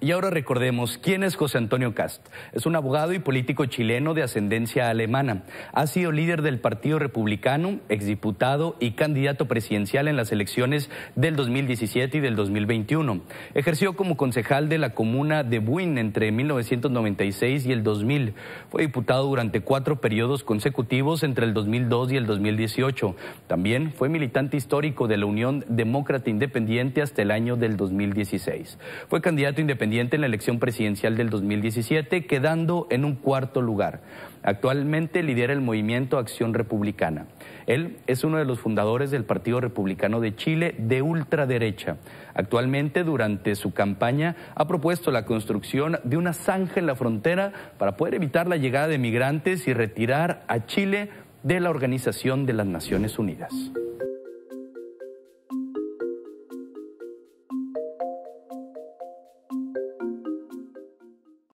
Y ahora recordemos quién es José Antonio Cast. Es un abogado y político chileno de ascendencia alemana. Ha sido líder del Partido Republicano, exdiputado y candidato presidencial en las elecciones del 2017 y del 2021. Ejerció como concejal de la comuna de Buin entre 1996 y el 2000. Fue diputado durante cuatro periodos consecutivos entre el 2002 y el 2018. También fue militante histórico de la Unión Demócrata Independiente hasta el año del 2016. Fue candidato independiente en la elección presidencial del 2017, quedando en un cuarto lugar. Actualmente lidera el movimiento Acción Republicana. Él es uno de los fundadores del Partido Republicano de Chile de ultraderecha. Actualmente, durante su campaña, ha propuesto la construcción de una zanja en la frontera para poder evitar la llegada de migrantes y retirar a Chile de la Organización de las Naciones Unidas.